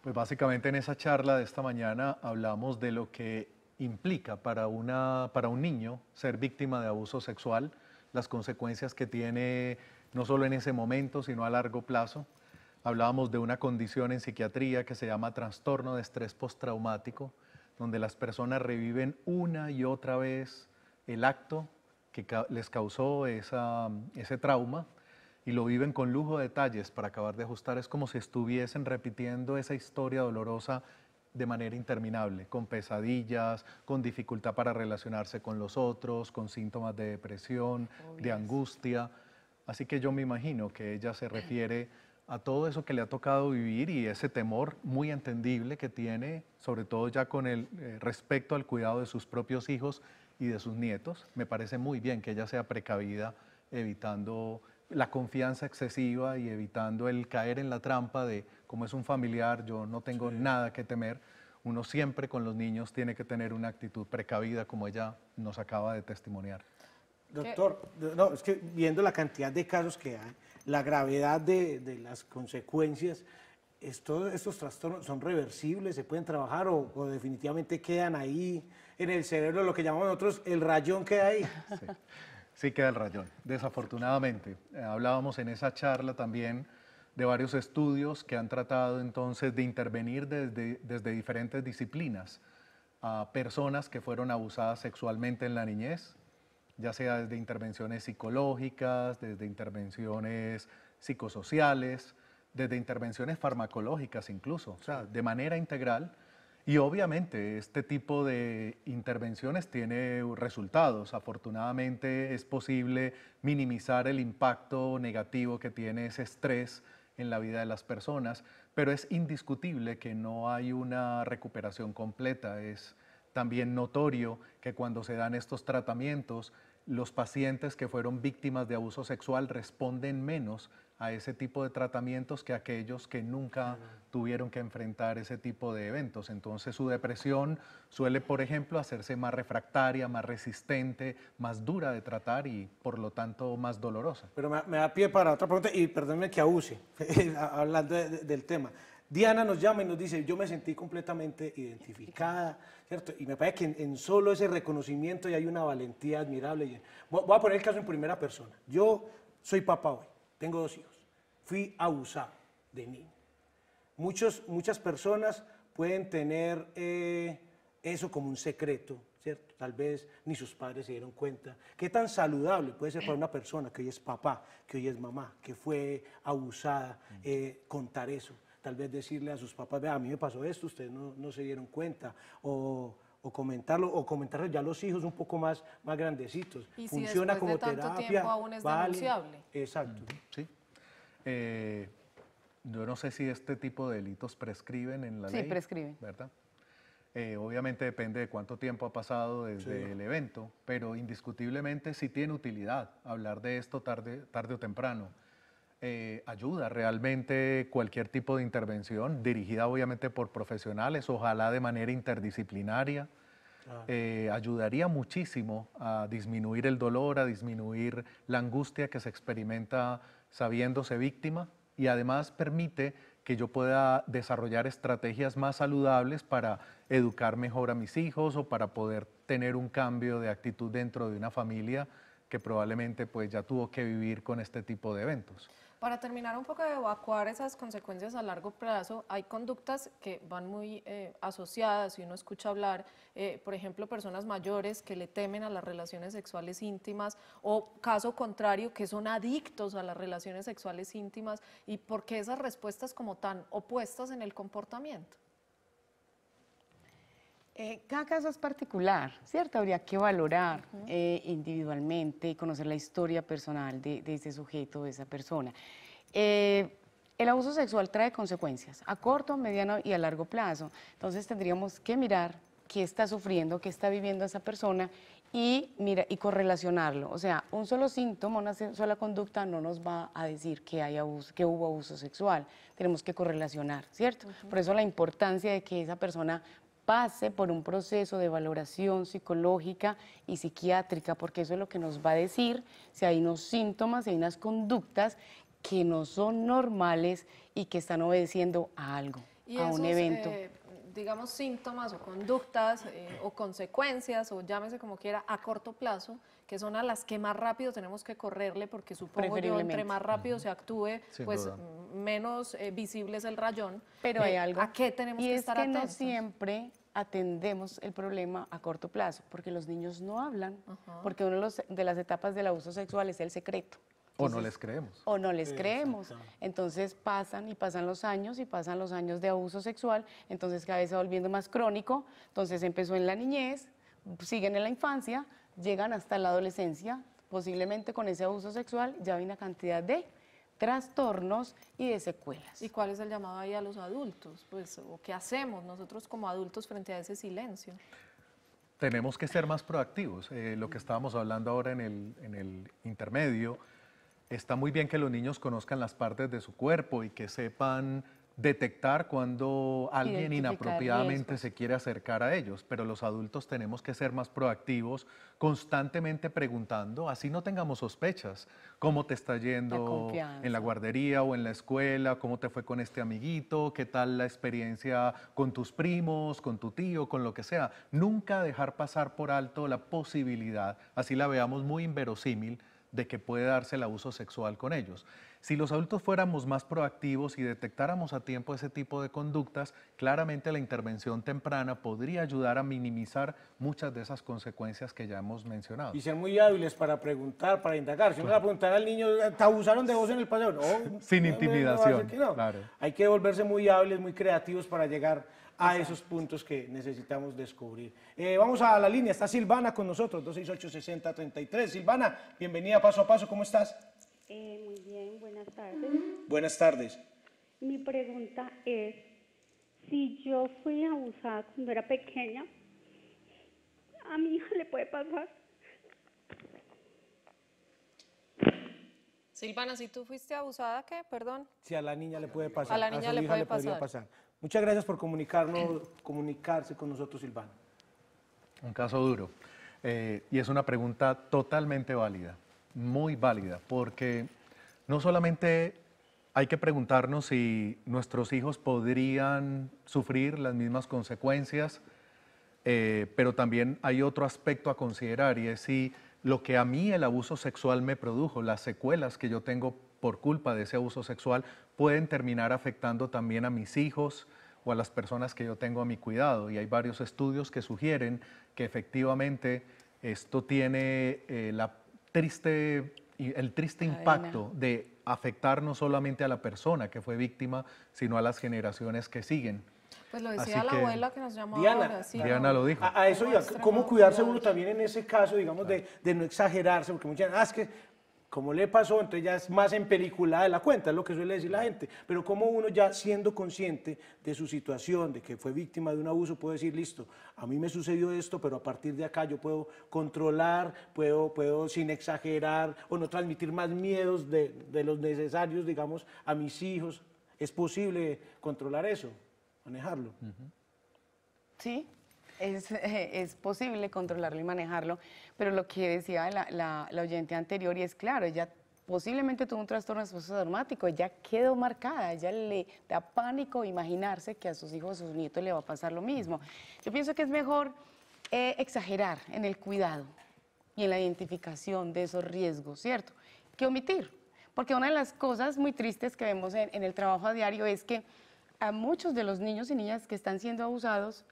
D: Pues básicamente en esa charla de esta mañana hablamos de lo que implica para, una, para un niño ser víctima de abuso sexual, las consecuencias que tiene no solo en ese momento, sino a largo plazo. Hablábamos de una condición en psiquiatría que se llama trastorno de estrés postraumático, donde las personas reviven una y otra vez el acto que les causó esa, ese trauma y lo viven con lujo de detalles para acabar de ajustar. Es como si estuviesen repitiendo esa historia dolorosa de manera interminable, con pesadillas, con dificultad para relacionarse con los otros, con síntomas de depresión, oh, de angustia. Así que yo me imagino que ella se refiere a todo eso que le ha tocado vivir y ese temor muy entendible que tiene, sobre todo ya con el eh, respecto al cuidado de sus propios hijos y de sus nietos. Me parece muy bien que ella sea precavida evitando la confianza excesiva y evitando el caer en la trampa de, como es un familiar, yo no tengo nada que temer. Uno siempre con los niños tiene que tener una actitud precavida, como ella nos acaba de testimoniar.
E: Doctor,
A: no, es que viendo la cantidad de casos que hay, la gravedad de, de las consecuencias, estos, estos trastornos son reversibles, se pueden trabajar o, o, definitivamente quedan ahí en el cerebro, lo que llamamos nosotros el rayón queda ahí.
D: Sí queda el rayón, desafortunadamente. Eh, hablábamos en esa charla también de varios estudios que han tratado entonces de intervenir desde, desde diferentes disciplinas a personas que fueron abusadas sexualmente en la niñez, ya sea desde intervenciones psicológicas, desde intervenciones psicosociales, desde intervenciones farmacológicas incluso, o sea, de manera integral y obviamente este tipo de intervenciones tiene resultados. Afortunadamente es posible minimizar el impacto negativo que tiene ese estrés en la vida de las personas, pero es indiscutible que no hay una recuperación completa. Es también notorio que cuando se dan estos tratamientos, los pacientes que fueron víctimas de abuso sexual responden menos a ese tipo de tratamientos que aquellos que nunca tuvieron que enfrentar ese tipo de eventos. Entonces su depresión suele, por ejemplo, hacerse más refractaria, más resistente, más dura de tratar y por lo tanto más
A: dolorosa. Pero me, da pie para otra pregunta y perdónenme que abuse hablando del tema. Diana nos llama y nos dice, yo me sentí completamente identificada, ¿cierto? Y me parece que en, solo ese reconocimiento ya hay una valentía admirable. Voy a poner el caso en primera persona. Yo soy papá hoy, tengo dos hijos, fui abusado de mí. Muchos, muchas personas pueden tener eh, eso como un secreto, ¿cierto? Tal vez ni sus padres se dieron cuenta. ¿Qué tan saludable puede ser para una persona que hoy es papá, que hoy es mamá, que fue abusada, eh, contar eso? tal vez decirle a sus papás, a mí me pasó esto, ustedes no, se dieron cuenta, o, comentarlo, o comentarlo ya a los hijos un poco más, más grandecitos. ¿Y Funciona como tanto terapia. Tiempo aún es
E: denunciable.
A: Exacto. Sí. Eh, yo no sé si este tipo
D: de delitos prescriben en la ley. Sí, prescriben. ¿Verdad? Eh, obviamente depende de cuánto tiempo ha pasado desde el evento, pero indiscutiblemente sí tiene utilidad hablar de esto tarde, tarde o temprano. Eh, ayuda realmente cualquier tipo de intervención, dirigida obviamente por profesionales, ojalá de manera interdisciplinaria. Ah. Eh, ayudaría muchísimo a disminuir el dolor, a disminuir la angustia que se experimenta sabiéndose víctima y además permite que yo pueda desarrollar estrategias más saludables para educar mejor a mis hijos o para poder tener un cambio de actitud dentro de una familia que probablemente pues ya tuvo que vivir con este tipo de eventos.
B: Para terminar un poco de evacuar esas consecuencias a largo plazo, hay conductas que van muy eh, asociadas, si uno escucha hablar, eh, por ejemplo, personas mayores que le temen a las relaciones sexuales íntimas o caso contrario, que son adictos a las relaciones sexuales íntimas y por qué esas respuestas como tan opuestas en el comportamiento.
C: Eh, cada caso es particular, ¿cierto? Habría que valorar eh, individualmente y conocer la historia personal de, ese sujeto, de esa persona. Eh, el abuso sexual trae consecuencias a corto, mediano y a largo plazo. Entonces tendríamos que mirar qué está sufriendo, qué está viviendo esa persona y, mira, y correlacionarlo. O sea, un solo síntoma, una sola conducta no nos va a decir que, hay abuso, que hubo abuso sexual. Tenemos que correlacionar, ¿cierto? Por eso la importancia de que esa persona pase por un proceso de valoración psicológica y psiquiátrica, porque eso es lo que nos va a decir si hay unos síntomas, si hay unas conductas que no son normales y que están obedeciendo a algo, a un evento. Eh,
B: digamos, síntomas o conductas eh, o consecuencias, o llámese como quiera, a corto plazo, que son a las que más rápido tenemos que correrle, porque supongo que entre más rápido se actúe, pues menos eh, visible es el rayón.
C: Pero hay algo. ¿A qué tenemos y que es estar que No siempre atendemos el problema a corto plazo, porque los niños no hablan, porque una de, las etapas del abuso sexual es el secreto.
D: o no les creemos. O no les creemos.
C: Entonces pasan y pasan los años y pasan los años de abuso sexual, entonces cada vez se volviendo más crónico, entonces empezó en la niñez, siguen en la infancia, llegan hasta la adolescencia, posiblemente con ese abuso sexual ya hay una cantidad de trastornos y de secuelas.
B: ¿Y cuál es el llamado ahí a los adultos? Pues, ¿O qué hacemos nosotros como adultos frente a ese silencio?
D: Tenemos que ser más proactivos. Eh, lo que estábamos hablando ahora en el, en el intermedio, está muy bien que los niños conozcan las partes de su cuerpo y que sepan detectar cuando alguien inapropiadamente se quiere acercar a ellos, pero los adultos tenemos que ser más proactivos, constantemente preguntando, así no tengamos sospechas, cómo te está yendo en la guardería o en la escuela, cómo te fue con este amiguito, qué tal la experiencia con tus primos, con tu tío, con lo que sea. Nunca dejar pasar por alto la posibilidad, así la veamos muy inverosímil, de que puede darse el abuso sexual con ellos. Si los adultos fuéramos más proactivos y detectáramos a tiempo ese tipo de conductas, claramente la intervención temprana podría ayudar a minimizar muchas de esas consecuencias que ya hemos mencionado. Y ser
A: muy hábiles para preguntar, para indagar. Si uno al niño, ¿te abusaron de vos en el paseo? Sin intimidación. claro. Hay que volverse muy hábiles, muy creativos para llegar a esos puntos que necesitamos descubrir. Eh, vamos a la línea, está Silvana con nosotros, 268-6033. Silvana, bienvenida paso a paso, ¿cómo estás?
F: Eh, muy bien, buenas tardes.
A: Buenas tardes.
F: Mi pregunta es, si yo fui abusada cuando era pequeña, ¿a mi hija le puede pasar?
B: Silvana, si tú fuiste abusada, ¿qué? Perdón.
A: Si a la niña le puede pasar. A la niña le, puede pasar. Muchas gracias por comunicarnos, comunicarse con nosotros, Silvana. Un
D: caso duro. Eh, y es una pregunta totalmente válida muy válida, porque no solamente hay que preguntarnos si nuestros hijos podrían sufrir las mismas consecuencias, eh, pero también hay otro aspecto a considerar y es si lo que a mí el abuso sexual me produjo, las secuelas que yo tengo por culpa de ese abuso sexual, pueden terminar afectando también a mis hijos o a las personas que yo tengo a mi cuidado. Y hay varios estudios que sugieren que efectivamente esto tiene eh, la triste, el triste impacto de afectar no solamente a la persona que fue víctima, sino a las generaciones
A: que siguen.
B: Pues lo decía la abuela que nos llamó Diana, Diana lo
A: dijo. A, eso, ¿cómo cuidarse uno también en ese caso, digamos, de, no exagerarse? Porque muchas ah, que como le pasó? Entonces ya es más en película de la cuenta, es lo que suele decir la gente. Pero como uno ya siendo consciente de su situación, de que fue víctima de un abuso, puede decir, listo, a mí me sucedió esto, pero a partir de acá yo puedo controlar, puedo, puedo sin exagerar o no transmitir más miedos de, de los necesarios, digamos, a mis hijos. Es posible controlar eso, manejarlo.
C: Sí, es, es, posible controlarlo y manejarlo, pero lo que decía la, la, oyente anterior, y es claro, ella posiblemente tuvo un trastorno de dramático, ella quedó marcada, ella le da pánico imaginarse que a sus hijos, a sus nietos le va a pasar lo mismo. Yo pienso que es mejor eh, exagerar en el cuidado y en la identificación de esos riesgos, ¿cierto? Que omitir, porque una de las cosas muy tristes que vemos en, en el trabajo a diario es que a muchos de los niños y niñas que están siendo abusados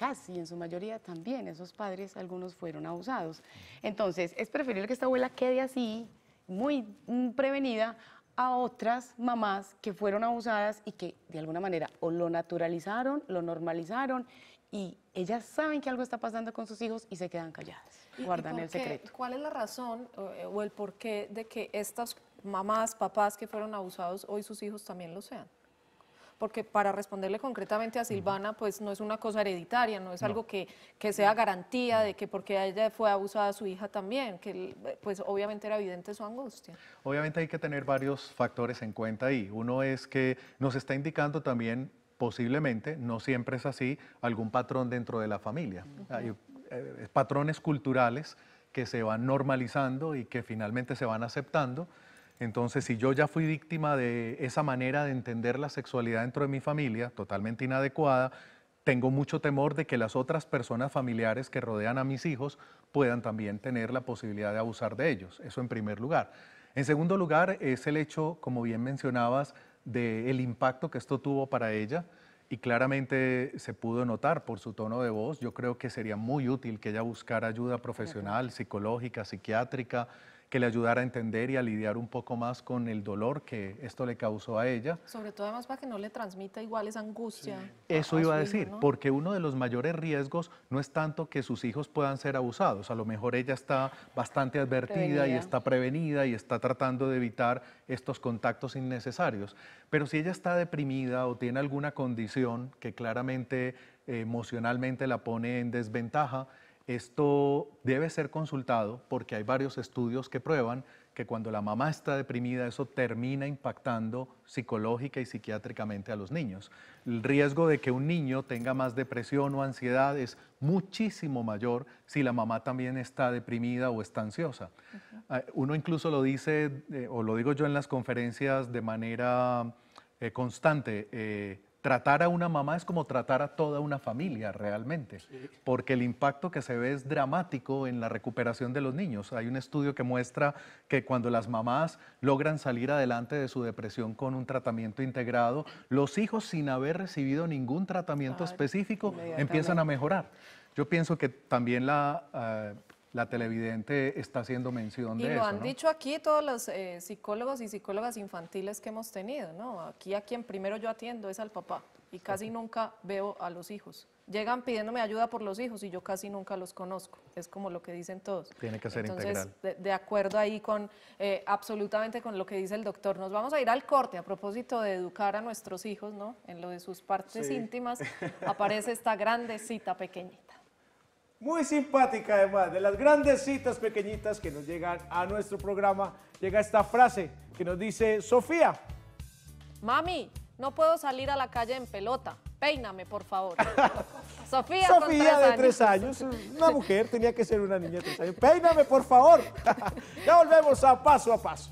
C: casi en su mayoría también esos padres, algunos fueron abusados. Entonces, es preferible que esta abuela quede así, muy mm, prevenida, a otras mamás que fueron abusadas y que de alguna manera o lo naturalizaron, lo normalizaron y ellas saben que algo está pasando con sus hijos y se quedan calladas, guardan el secreto.
B: ¿Cuál es la razón o, eh, o el porqué de que estas mamás, papás que fueron abusados, hoy sus hijos también lo sean? porque para responderle concretamente a Silvana, pues no es una cosa hereditaria, no es algo que, que sea garantía de que porque ella fue abusada su hija también, que pues obviamente era evidente su angustia.
D: Obviamente hay que tener varios factores en cuenta ahí. Uno es que nos está indicando también posiblemente, no siempre es así, algún patrón dentro de la familia. Hay eh, patrones culturales que se van normalizando y que finalmente se van aceptando entonces, si yo ya fui víctima de esa manera de entender la sexualidad dentro de mi familia, totalmente inadecuada, tengo mucho temor de que las otras personas familiares que rodean a mis hijos puedan también tener la posibilidad de abusar de ellos. Eso en primer lugar. En segundo lugar, es el hecho, como bien mencionabas, del impacto que esto tuvo para ella y claramente se pudo notar por su tono de voz. Yo creo que sería muy útil que ella buscara ayuda profesional, psicológica, psiquiátrica que le ayudara a entender y a lidiar un poco más con el dolor que esto le causó a ella.
B: Sobre todo además para que no le transmita igual esa angustia.
D: Eso iba a decir, porque uno de los mayores riesgos no es tanto que sus hijos puedan ser abusados, a lo mejor ella está bastante advertida y está prevenida y está tratando de evitar estos contactos innecesarios, pero si ella está deprimida o tiene alguna condición que claramente eh, emocionalmente la pone en desventaja, esto debe ser consultado porque hay varios estudios que prueban que cuando la mamá está deprimida eso termina impactando psicológica y psiquiátricamente a los niños. El riesgo de que un niño tenga más depresión o ansiedad es muchísimo mayor si la mamá también está deprimida o está ansiosa. Ah, uno incluso lo dice, eh, o lo digo yo en las conferencias de manera eh, constante, eh, Tratar a una mamá es como tratar a toda una familia realmente, porque el impacto que se ve es dramático en la recuperación de los niños. Hay un estudio que muestra que cuando las mamás logran salir adelante de su depresión con un tratamiento integrado, los hijos sin haber recibido ningún tratamiento específico empiezan a mejorar. Yo pienso que también la... Eh, la televidente está haciendo mención de eso. Y lo han dicho
B: aquí todos los eh, psicólogos y psicólogas infantiles que hemos tenido, ¿no? Aquí a quien primero yo atiendo es al papá y casi nunca veo a los hijos. Llegan pidiéndome ayuda por los hijos y yo casi nunca los conozco. Es como lo que dicen todos.
D: Tiene que ser integral.
B: De, acuerdo ahí con eh, absolutamente con lo que dice el doctor. Nos vamos a ir al corte a propósito de educar a nuestros hijos, ¿no? En lo de sus partes íntimas aparece esta grandecita pequeña
A: muy simpática además, de las grandes citas pequeñitas que nos llegan a nuestro programa, llega esta frase que nos dice Sofía.
B: Mami, no puedo salir a la calle en pelota, peíname por favor. Sofía, de tres
A: años, una mujer, tenía que ser una niña de tres años. Peíname por favor. ya volvemos a paso a paso.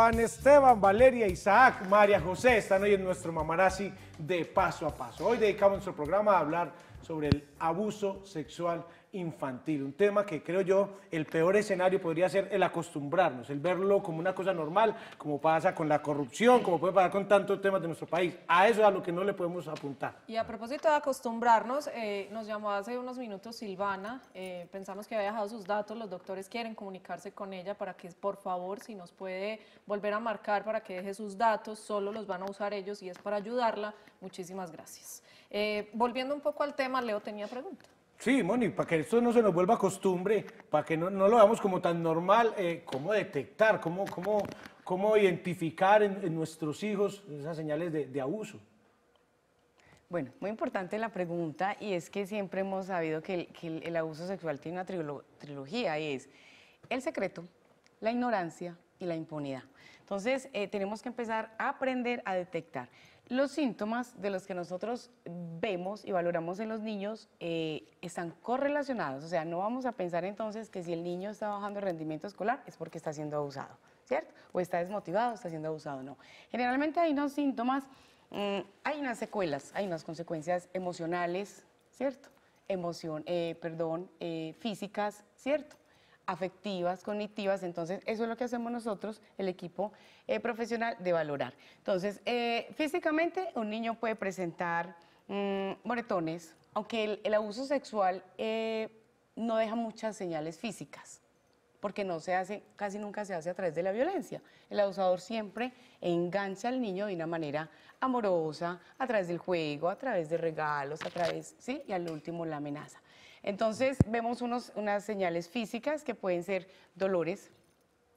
A: Juan Esteban, Valeria, Isaac, María José están hoy en nuestro Mamarazzi de paso a paso. Hoy dedicamos nuestro programa a hablar sobre el abuso sexual infantil, un tema que creo yo el peor escenario podría ser el acostumbrarnos, el verlo como una cosa normal, como pasa con la corrupción, como puede pasar con tantos temas de nuestro país. A eso es a lo que no le podemos apuntar.
B: Y a propósito de acostumbrarnos, eh, nos llamó hace unos minutos Silvana, eh, pensamos que había dejado sus datos, los doctores quieren comunicarse con ella para que por favor si nos puede volver a marcar para que deje sus datos, solo los van a usar ellos y es para ayudarla. Muchísimas gracias. Eh, volviendo un poco al tema, Leo tenía pregunta.
A: Sí, Moni, para que esto no se nos vuelva costumbre, para que no, lo veamos como tan normal, eh, cómo detectar, cómo, identificar en, nuestros hijos
C: esas señales de, abuso. Bueno, muy importante la pregunta y es que siempre hemos sabido que el, el, abuso sexual tiene una trilogía y es el secreto, la ignorancia y la impunidad. Entonces, eh, tenemos que empezar a aprender a detectar. Los síntomas de los que nosotros vemos y valoramos en los niños eh, están correlacionados, o sea, no vamos a pensar entonces que si el niño está bajando el rendimiento escolar es porque está siendo abusado, ¿cierto? O está desmotivado, está siendo abusado, no. Generalmente hay unos síntomas, mm, hay unas secuelas, hay unas consecuencias emocionales, ¿cierto? Emoción, eh, perdón, eh, físicas, ¿cierto? afectivas, cognitivas. Entonces, eso es lo que hacemos nosotros, el equipo eh, profesional, de valorar. Entonces, eh, físicamente un niño puede presentar mm, moretones, aunque el, abuso sexual eh, no deja muchas señales físicas porque no se hace, casi nunca se hace a través de la violencia. El abusador siempre engancha al niño de una manera amorosa, a través del juego, a través de regalos, a través, ¿sí? Y al último la amenaza. Entonces vemos unas señales físicas que pueden ser dolores,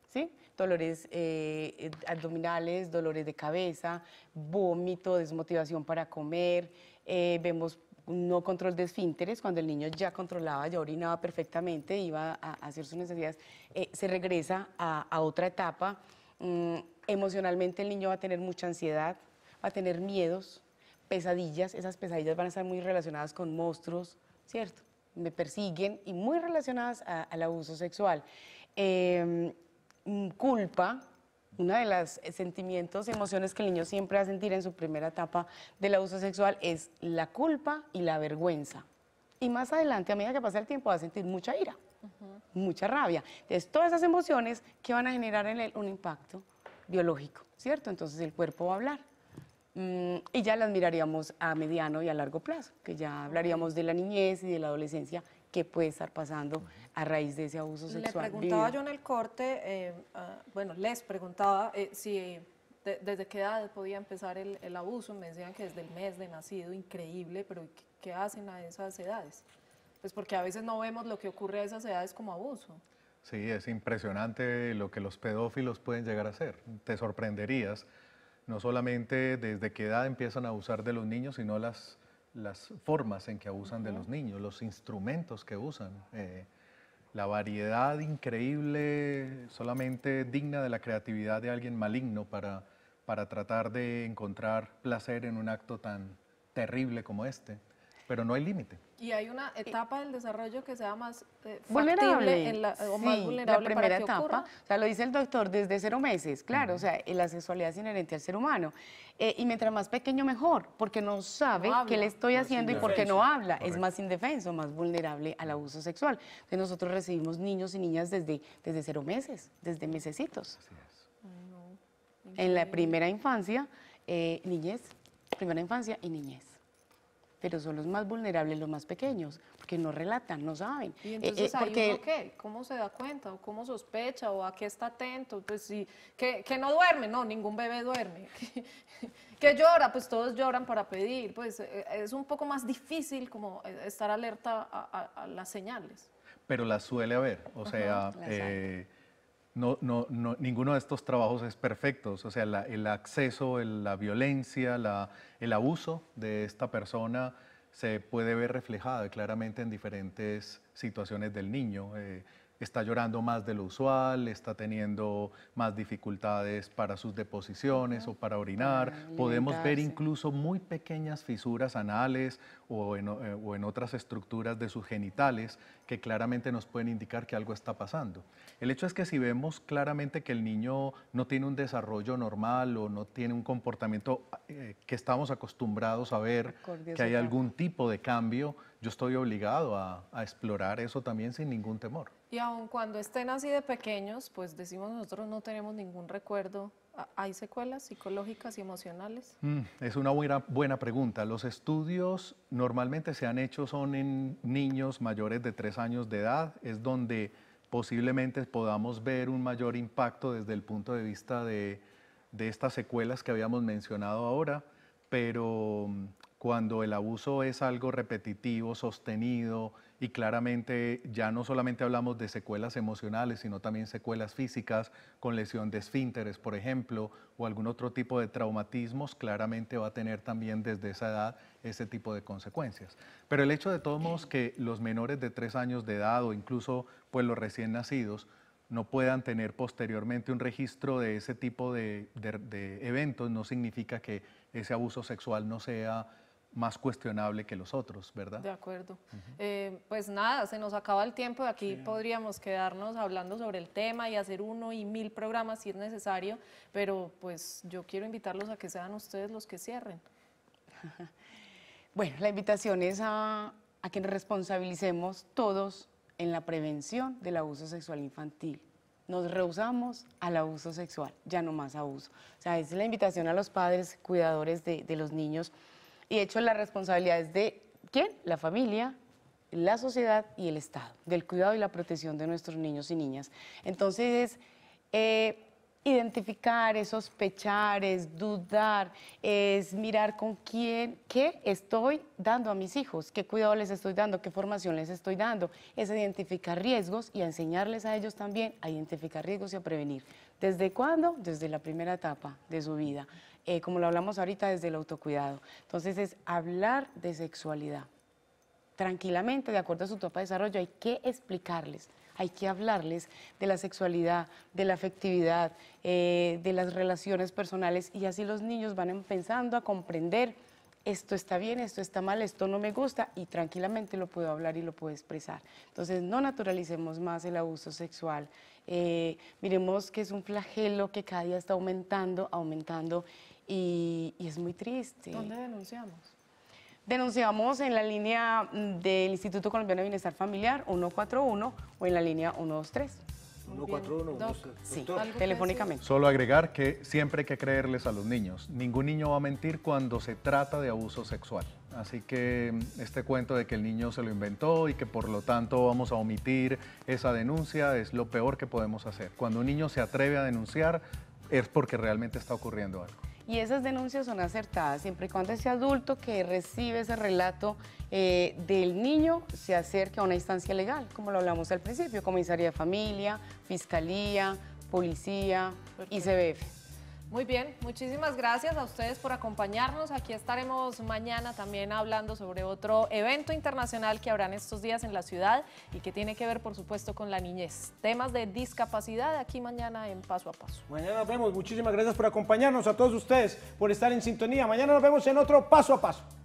C: ¿sí? dolores eh, eh, abdominales, dolores de cabeza, vómito, desmotivación para comer, eh, vemos no control de esfínteres, cuando el niño ya controlaba, ya orinaba perfectamente, iba a hacer sus necesidades, se regresa a, otra etapa. Mm, emocionalmente el niño va a tener mucha ansiedad, va a tener miedos, pesadillas, esas pesadillas van a estar muy relacionadas con monstruos, ¿cierto? me persiguen y muy relacionadas al abuso sexual. Em, mm, culpa, una de las eh, sentimientos, emociones que el niño siempre va a sentir en su primera etapa del abuso sexual es la culpa y la vergüenza. Y más adelante, a medida que pasa el tiempo, va a sentir mucha ira, mucha rabia. Entonces, todas esas emociones que van a generar en él un impacto biológico, ¿cierto? Entonces el cuerpo va a hablar Mm, y ya las miraríamos a mediano y a largo plazo, que ya hablaríamos de la niñez y de la adolescencia que puede estar pasando a raíz de ese abuso sexual. Le preguntaba yo en
B: el corte, eh, ah, bueno, les preguntaba eh, si desde qué edad podía empezar el, abuso, me decían que desde el mes de nacido, increíble, pero ¿qué, hacen a esas edades? Pues porque a veces no vemos lo que ocurre a esas edades como abuso.
D: Sí, es impresionante lo que los pedófilos pueden llegar a hacer, te sorprenderías no solamente desde qué edad empiezan a abusar de los niños, sino las, formas en que abusan de los niños, los instrumentos que usan, eh, la variedad increíble, solamente digna de la creatividad de alguien maligno para tratar de encontrar placer en un acto tan terrible como este pero no hay límite. Y
B: hay una etapa del desarrollo que sea más eh, vulnerable la, o más vulnerable la primera etapa.
C: O sea, lo dice el doctor, desde cero meses, claro, o sea, eh, la sexualidad es inherente al ser humano. Eh, y mientras más pequeño, mejor, porque no sabe qué le estoy haciendo y porque no habla. Es más indefenso, más vulnerable al abuso sexual. Entonces nosotros recibimos niños y niñas desde, desde cero meses, desde mesecitos. en la primera infancia, niñez, primera infancia y niñez pero son los más vulnerables, los más pequeños, porque no relatan, no saben. ¿Y eh, entonces eh,
B: qué? ¿Cómo se da cuenta? ¿O cómo sospecha? ¿O a qué está atento? Pues sí, que, no duerme, no, ningún bebé duerme. que llora, pues todos lloran para pedir. Pues eh, es un poco más difícil como estar alerta a, las señales.
D: Pero las suele haber, o sea no, no, no, ninguno de estos trabajos es perfecto. O sea, el acceso, la violencia, el abuso de esta persona se puede ver reflejado claramente en diferentes situaciones del niño. Eh, está llorando más de lo usual, está teniendo más dificultades para sus deposiciones o para orinar. Podemos ver incluso muy pequeñas fisuras anales eh, o en, otras estructuras de sus genitales que claramente nos pueden indicar que algo está pasando. El hecho es que si vemos claramente que el niño no tiene un desarrollo normal o no tiene un comportamiento eh, que estamos acostumbrados a ver, que hay algún tipo de cambio, yo estoy obligado a, explorar eso también sin ningún temor.
B: Y aun cuando estén así de pequeños, pues decimos nosotros no tenemos ningún recuerdo. Ah, ¿Hay secuelas psicológicas y emocionales?
E: Mm,
D: es una buena, buena pregunta. Los estudios normalmente se han hecho son en niños mayores de tres años de edad. Es donde posiblemente podamos ver un mayor impacto desde el punto de vista de, de estas secuelas que habíamos mencionado ahora. Pero mm, cuando el abuso es algo repetitivo, sostenido y claramente ya no solamente hablamos de secuelas emocionales, sino también secuelas físicas con lesión de esfínteres, por ejemplo, o algún otro tipo de traumatismos, claramente va a tener también desde esa edad ese tipo de consecuencias. Pero el hecho de todos modos que los menores de tres años de edad o incluso pues los recién nacidos no puedan tener posteriormente un registro de ese tipo de eventos, no significa que ese abuso sexual no sea más cuestionable que los otros, ¿verdad? De
B: acuerdo. Eh, pues nada, se nos acaba el tiempo aquí podríamos quedarnos hablando sobre el tema y hacer uno y mil programas si es necesario, pero pues yo quiero invitarlos a que sean ustedes los que cierren.
C: Bueno, la invitación es a, a que responsabilicemos todos en la prevención del abuso sexual infantil nos rehusamos al abuso sexual, ya no más abuso. O sea, es la invitación a los padres, cuidadores de, de los niños, y hecho las responsabilidades de quién? La familia, la sociedad y el Estado, del cuidado y la protección de nuestros niños y niñas. Entonces eh, identificar, sospechar, dudar, es mirar con quién, qué estoy dando a mis hijos, qué cuidado les estoy dando, qué formación les estoy dando, es identificar riesgos y enseñarles a ellos también a identificar riesgos y a prevenir. ¿Desde cuándo? Desde la primera etapa de su vida. Eh, como lo hablamos ahorita, desde el autocuidado. Entonces es hablar de sexualidad. Tranquilamente, de acuerdo a su topa de desarrollo, hay que explicarles, hay que hablarles de la sexualidad, de la afectividad, eh, de las relaciones personales y así los niños van empezando a comprender esto está bien, esto está mal, esto no me gusta y tranquilamente lo puedo hablar y lo puedo expresar. Entonces no naturalicemos más el abuso sexual. Eh, miremos que es un flagelo que cada día está aumentando, aumentando y, es muy triste. ¿Dónde denunciamos? Denunciamos en la línea del Instituto Colombiano de Bienestar Familiar 141 o en la línea 123. 141, sí, telefónicamente.
D: Solo agregar que siempre hay que creerles a los niños. Ningún niño va a mentir cuando se trata de abuso sexual. Así que mm, este cuento de que el niño se lo inventó y que por lo tanto vamos a omitir esa denuncia es lo peor que podemos hacer. Cuando un niño se atreve a denunciar es porque realmente está ocurriendo algo.
C: Y esas denuncias son acertadas, siempre y cuando ese adulto que recibe ese relato eh, del niño se acerque a una instancia legal, como lo hablamos al principio, comisaría de familia, fiscalía, policía, y CBF.
B: Muy bien, muchísimas gracias a ustedes por acompañarnos. Aquí estaremos mañana también hablando sobre otro evento internacional que habrán estos días en la ciudad y que tiene que ver, por supuesto, con la niñez. Temas de discapacidad aquí mañana en Paso a Paso.
A: Mañana nos vemos. Muchísimas gracias por acompañarnos a todos ustedes, por estar en sintonía. Mañana nos vemos en otro Paso a Paso.